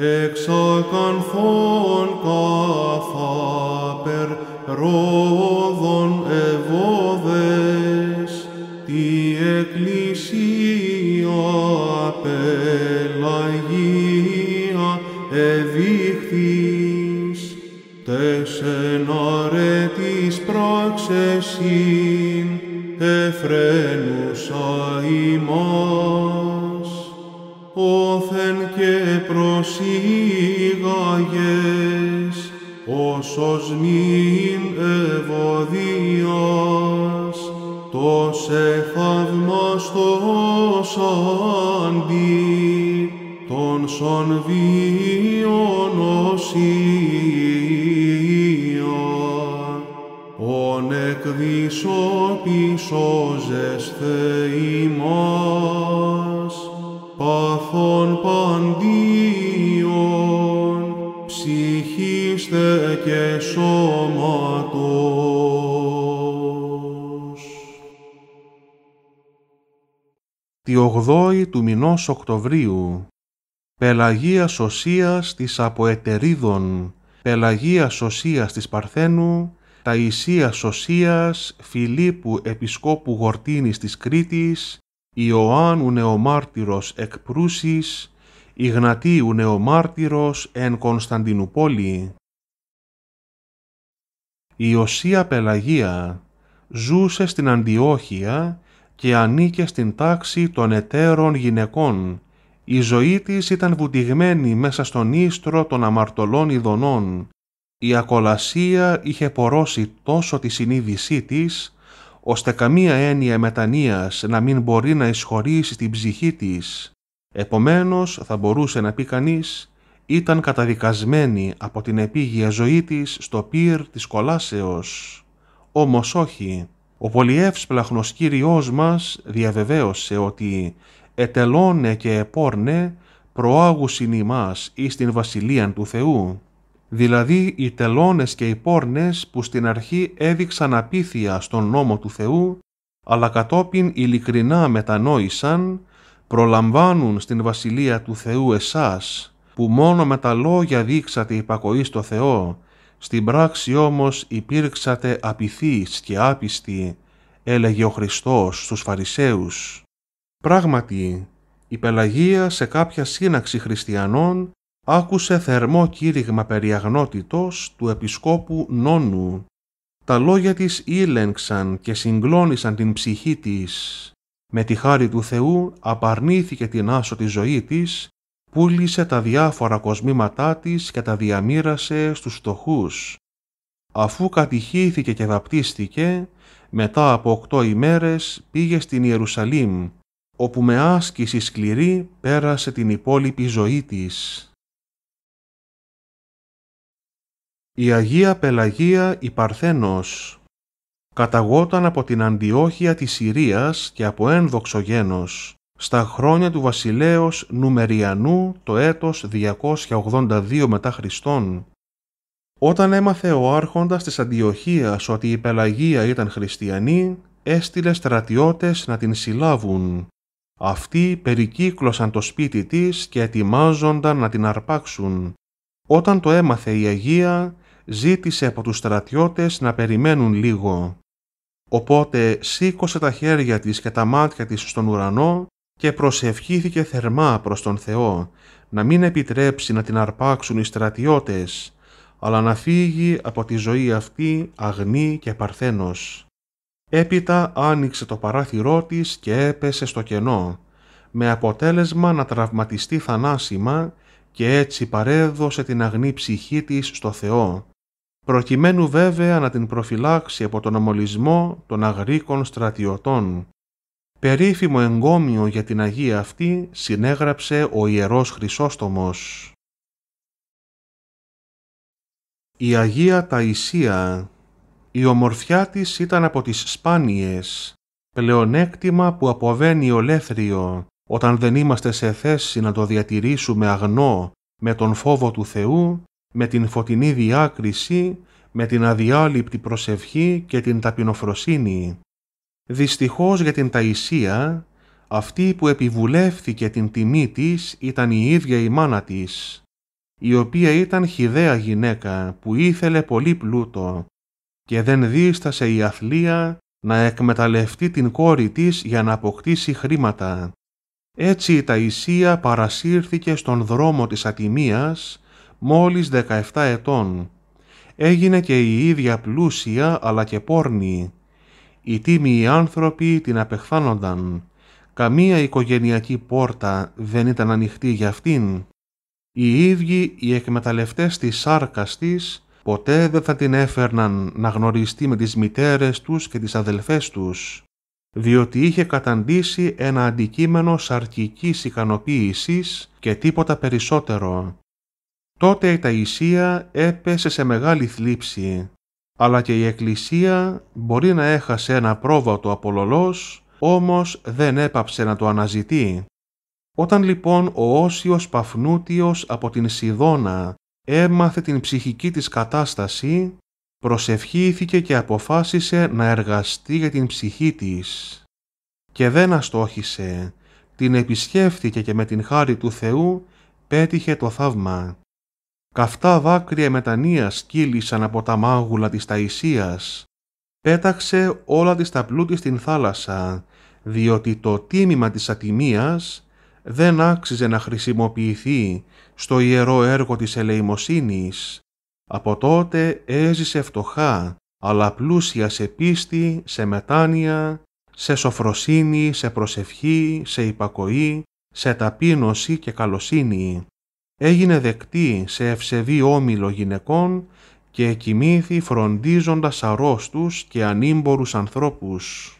εξακανθών καθάπερ ρόδων ευώδες, τη εκκλησία πελαγία ευήχθης, τεσενάρε της πράξεσιν εφραίνουσα ημάς όθεν και προσήγαγες, όσος μην ευωδίας, τόσε θαυμαστός αντί, των σον οσία. ον εκ δυσόπισος παθών παντίων, ψυχίστε και σώματος. Τη 8η του μηνός Οκτωβρίου, Πελαγία Σωσίας της Αποετερίδων, Πελαγία Σωσίας της Παρθένου, Ταϊσία Σωσίας, Φιλίππου Επισκόπου Γορτίνης της Κρήτης, Ιωάννου νεομάρτυρος εκ Προύσης, Ιγνατίου νεομάρτυρος εν Κωνσταντινούπολη. Η Οσία Πελαγία ζούσε στην Αντιόχεια και ανήκε στην τάξη των εταίρων γυναικών. Η ζωή της ήταν βουτυγμένη μέσα στον ίστρο των αμαρτωλών ειδονών. Η ακολασία είχε πορώσει τόσο τη συνείδησή της, ώστε καμία έννοια μετανοίας να μην μπορεί να εισχωρήσει την ψυχή της. Επομένως, θα μπορούσε να πει κανείς ήταν καταδικασμένη από την επίγεια ζωή της στο πύρ της κολάσεως. Όμως όχι. Ο πολυεύσπλαχνος Κύριός μας διαβεβαίωσε ότι «ετελώνε και επόρνε προάγουσιν ημάς εις την Βασιλείαν του Θεού» δηλαδή οι τελώνες και οι πόρνες που στην αρχή έδειξαν απίθεια στον νόμο του Θεού, αλλά κατόπιν ειλικρινά μετανόησαν, προλαμβάνουν στην Βασιλεία του Θεού εσάς, που μόνο με τα λόγια δείξατε υπακοή στο Θεό, στην πράξη όμως υπήρξατε απειθείς και άπιστοι, έλεγε ο Χριστός στους Φαρισαίους. Πράγματι, η πελαγία σε κάποια σύναξη χριστιανών άκουσε θερμό κήρυγμα περιαγνότητος του επισκόπου Νόνου. Τα λόγια της ήλεγξαν και συγκλώνησαν την ψυχή της. Με τη χάρη του Θεού απαρνήθηκε την άσωτη ζωή της, πούλησε τα διάφορα κοσμήματά της και τα διαμήρασε στους στοχούς. Αφού κατηχήθηκε και βαπτίστηκε, μετά από οκτώ ημέρες πήγε στην Ιερουσαλήμ, όπου με άσκηση σκληρή πέρασε την υπόλοιπη ζωή της. η Αγία Πελαγία η Παρθένος καταγόταν από την Αντιόχεια της Συρίας και από ένδοξο γένος, στα χρόνια του βασιλέως Νουμεριανού το έτος 282 μετά Χριστόν. Όταν έμαθε ο άρχοντας της Αντιοχίας ότι η Πελαγία ήταν χριστιανή, έστειλε στρατιώτες να την συλλάβουν. Αυτοί περικύκλωσαν το σπίτι της και ετοιμάζονταν να την αρπάξουν. Όταν το έμαθε η Αγία, ζήτησε από τους στρατιώτες να περιμένουν λίγο. Οπότε σήκωσε τα χέρια της και τα μάτια της στον ουρανό και προσευχήθηκε θερμά προς τον Θεό, να μην επιτρέψει να την αρπάξουν οι στρατιώτες, αλλά να φύγει από τη ζωή αυτή αγνή και παρθένος. Έπειτα άνοιξε το παράθυρό της και έπεσε στο κενό, με αποτέλεσμα να τραυματιστεί θανάσιμα και έτσι παρέδωσε την αγνή ψυχή της στο Θεό προκειμένου βέβαια να την προφυλάξει από τον ομολισμό των αγρίκων στρατιωτών. Περίφημο εγκόμιο για την Αγία αυτή συνέγραψε ο Ιερός Χρυσόστομος. Η Αγία Ταϊσία Η ομορφιά της ήταν από τις σπάνιες, πλεονέκτημα που αποβαίνει ολέθριο, όταν δεν είμαστε σε θέση να το διατηρήσουμε αγνό με τον φόβο του Θεού με την φωτεινή διάκριση, με την αδιάλειπτη προσευχή και την ταπεινοφροσύνη. Δυστυχώς για την Ταΐσία, αυτή που επιβουλεύθηκε την τιμή της ήταν η ίδια η μάνα της, η οποία ήταν χιδαία γυναίκα που ήθελε πολύ πλούτο και δεν δίστασε η αθλία να εκμεταλλευτεί την κόρη της για να αποκτήσει χρήματα. Έτσι η Ταΐσία παρασύρθηκε στον δρόμο της ατιμίας μόλις 17 ετών. Έγινε και η ίδια πλούσια αλλά και πόρνη. Οι τίμιοι άνθρωποι την απεχθάνονταν. Καμία οικογενειακή πόρτα δεν ήταν ανοιχτή για αυτήν. Οι ίδιοι οι εκμεταλλευτές της σάρκας της ποτέ δεν θα την έφερναν να γνωριστεί με τις μητέρες τους και τις αδελφές τους, διότι είχε καταντήσει ένα αντικείμενο σαρκικής ικανοποίησης και τίποτα περισσότερο τότε η Ταΐσία έπεσε σε μεγάλη θλίψη, αλλά και η Εκκλησία μπορεί να έχασε ένα πρόβατο απολολός, όμως δεν έπαψε να το αναζητεί. Όταν λοιπόν ο Όσιος Παφνούτιος από την Σιδώνα έμαθε την ψυχική της κατάσταση, προσευχήθηκε και αποφάσισε να εργαστεί για την ψυχή της. Και δεν αστόχησε, την επισκέφθηκε και με την χάρη του Θεού πέτυχε το θαύμα καυτά δάκρυα μετανία κύλησαν από τα μάγουλα της Ταϊσίας. Πέταξε όλα της τα πλούτη στην θάλασσα, διότι το τίμημα της ατιμίας δεν άξιζε να χρησιμοποιηθεί στο ιερό έργο της ελεημοσύνης. Από τότε έζησε φτωχά, αλλά πλούσια σε πίστη, σε μετάνοια, σε σοφροσύνη, σε προσευχή, σε υπακοή, σε ταπείνωση και καλοσύνη έγινε δεκτή σε ευσεβή όμιλο γυναικών και κοιμήθη φροντίζοντας αρρώστους και ανήμπορους ανθρώπους.